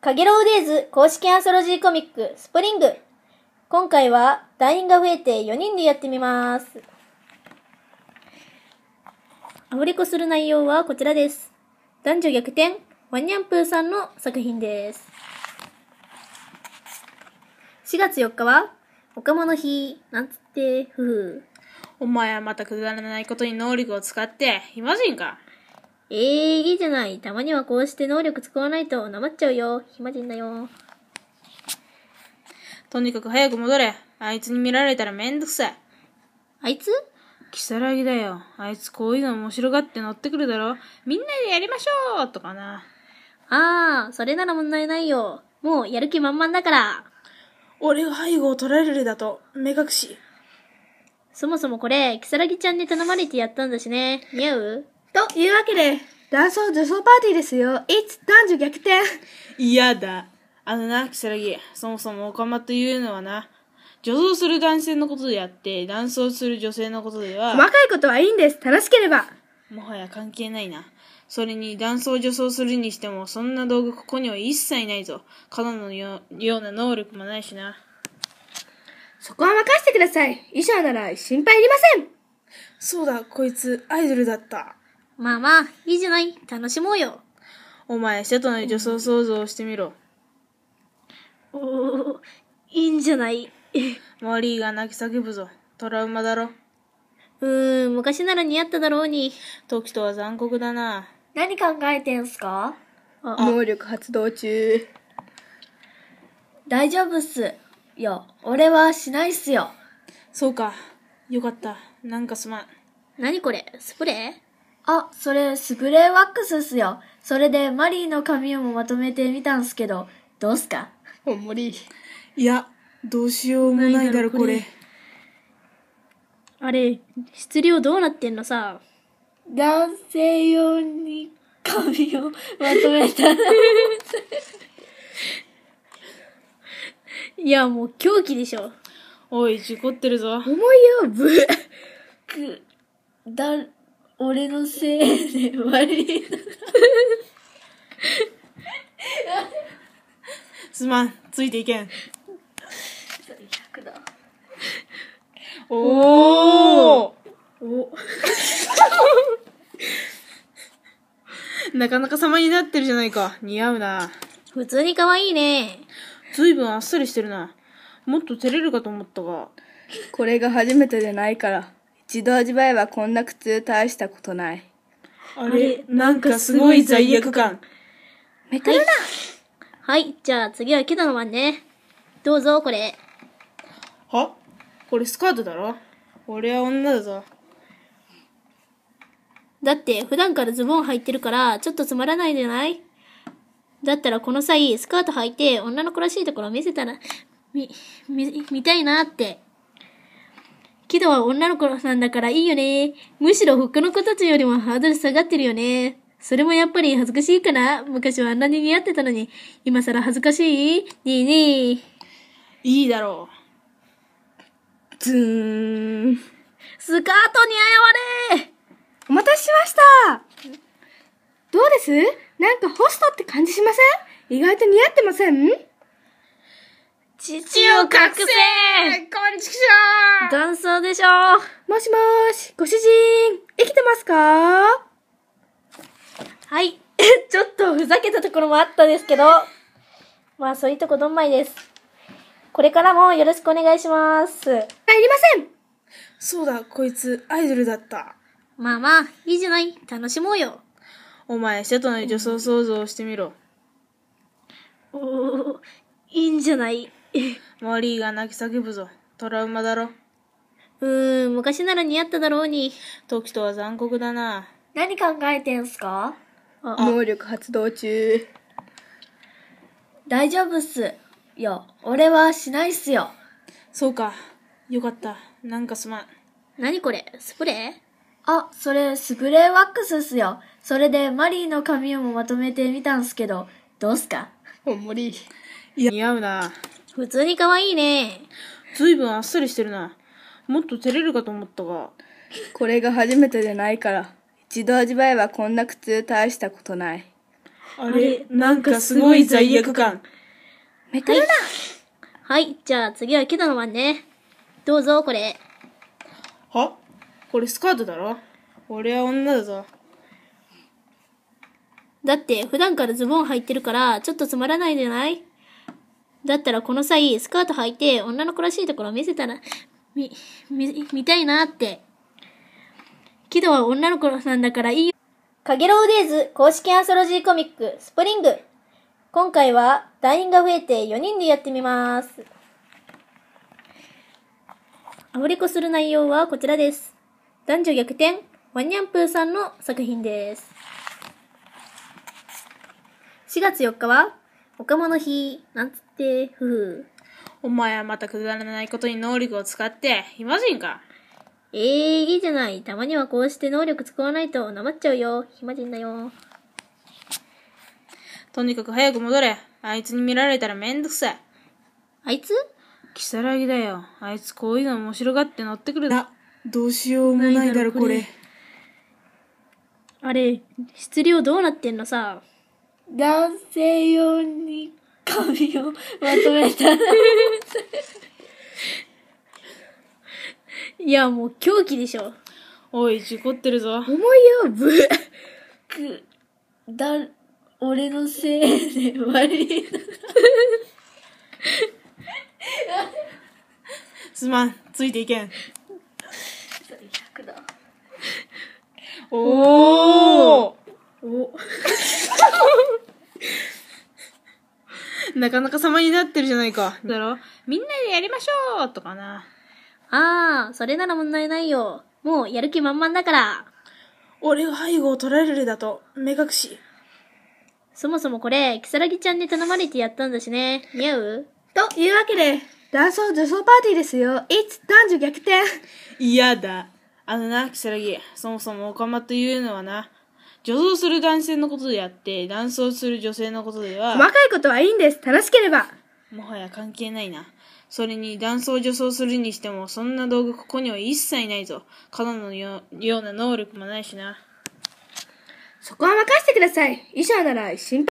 かげろうデイズ公式アンソロジーコミックスプリング。今回は団員が増えて4人でやってみます。アフレコする内容はこちらです。男女逆転、ワニャンプーさんの作品です。4月4日は、おかもの日、なんつって、ふふ。お前はまたくだらないことに能力を使って、暇人か。ええー、いいじゃない。たまにはこうして能力使わないと、なまっちゃうよ。暇人だよ。とにかく早く戻れ。あいつに見られたらめんどくさい。あいつキサラギだよ。あいつこういうの面白がって乗ってくるだろ。みんなでやりましょうとかな。ああ、それなら問題ないよ。もうやる気満々だから。俺が背後を取られるだと、目隠し。そもそもこれ、キサラギちゃんに頼まれてやったんだしね。似合うというわけで、男装女装パーティーですよ。いつ男女逆転。嫌だ。あのな、キサラギ、そもそもオカマというのはな、女装する男性のことであって、男装する女性のことでは、細かいことはいいんです。楽しければ。もはや関係ないな。それに、男装女装するにしても、そんな道具ここには一切ないぞ。彼女のような能力もないしな。そこは任せてください。衣装なら心配いりません。そうだ、こいつ、アイドルだった。まあまあ、いいじゃない。楽しもうよ。お前、瀬戸の女装想像をしてみろ。おお、いいんじゃない。マリーが泣き叫ぶぞ。トラウマだろ。うーん、昔なら似合っただろうに。時とは残酷だな。何考えてんすか能力発動中。大丈夫っす。よ、俺はしないっすよ。そうか。よかった。なんかすまん。何これスプレーあ、それスプレーワックスっすよ。それでマリーの髪をもまとめてみたんすけど、どうすかおもり。いや、どうしようもないだろ、これ。あれ、質量どうなってんのさ。男性用に髪をまとめた いや、もう狂気でしょ。おい、事故ってるぞ。重いよ、ブ。く、だ、俺のせいで割りすまんついていけんそれ100だおおおなかなか様になってるじゃないか似合うな普通に可愛いねずいぶんあっさりしてるなもっと照れるかと思ったがこれが初めてでないから一度味わえばこんな苦痛大したことない。あれ、なんかすごい罪悪感。メタルな、はい、じゃあ次はケダの番ね。どうぞ、これ。はこれスカートだろ俺は女だぞ。だって、普段からズボン履いてるから、ちょっとつまらないじゃないだったらこの際、スカート履いて、女の子らしいところを見せたら、み、み、見たいなって。喜怒は女の子さんだからいいよね。むしろ他の子たちよりもハードル下がってるよね。それもやっぱり恥ずかしいかな昔はあんなに似合ってたのに、今更恥ずかしいねえねえ。いいだろう。ズーン。スカートに謝れお待たせしましたどうですなんかホストって感じしません意外と似合ってません父を隠せこんにちは男装でしょもしもし、ご主人、生きてますかはい。ちょっとふざけたところもあったですけど、まあそういうとこどんまいです。これからもよろしくお願いします。入りませんそうだ、こいつ、アイドルだった。まあまあ、いいじゃない。楽しもうよ。お前、瀬戸の女装想像してみろ。おお、いいんじゃないマリーが泣き叫ぶぞ。トラウマだろ。うーん、昔なら似合っただろうに。時とは残酷だな。何考えてんすか能力発動中。大丈夫っす。よ、俺はしないっすよ。そうか。よかった。なんかすまん。何これスプレーあ、それ、スプレーワックスっすよ。それで、マリーの髪をもまとめてみたんすけど、どうすかおもり。似合うな。普通に可愛いね。ずいぶんあっさりしてるな。もっと照れるかと思ったが。これが初めてでないから。一度味わえばこんな苦痛大したことない。あれ、なんかすごい罪悪感。めくるな、はい、はい、じゃあ次はケダの番ね。どうぞ、これ。はこれスカートだろ俺は女だぞ。だって、普段からズボン入ってるから、ちょっとつまらないじゃないだったらこの際、スカート履いて、女の子らしいところを見せたら、み、み、見たいなって。けどは女の子さんだからいいよ。かげろうデイズ公式アンソロジーコミック、スプリング。今回は、団員が増えて4人でやってみます。アフレコする内容はこちらです。男女逆転、ワニャンプーさんの作品です。4月4日は、おかもの日、なんつって。て、ふふ。お前はまたくだらないことに能力を使って、暇人か。ええー、いいじゃない。たまにはこうして能力使わないとなまっちゃうよ。暇人だよ。とにかく早く戻れ。あいつに見られたらめんどくさい。あいつ如月だよ。あいつこういうの面白がって乗ってくるだ。どうしようもないだろ、これ。あれ、質量どうなってんのさ。男性用に髪をまとめたいや、もう狂気でしょ。おい、事故ってるぞ。思いやぶ。く、だ、俺のせいで割り。すまん、ついていけん。それ100だ。おおなかなか様になってるじゃないか。だろみんなでやりましょうとかな。ああ、それなら問題ないよ。もうやる気満々だから。俺が背後を取られるだと、目隠し。そもそもこれ、キサラギちゃんに頼まれてやったんだしね。似合うというわけで、男装女装パーティーですよ。いつ男女逆転。嫌だ。あのな、キサラギ、そもそもオカマというのはな、女装する男性のことであって、男装する女性のことでは、細かいことはいいんです。楽しければ。もはや関係ないな。それに、男装女装するにしても、そんな道具ここには一切ないぞ。彼女のような能力もないしな。そこは任せてください。衣装なら心配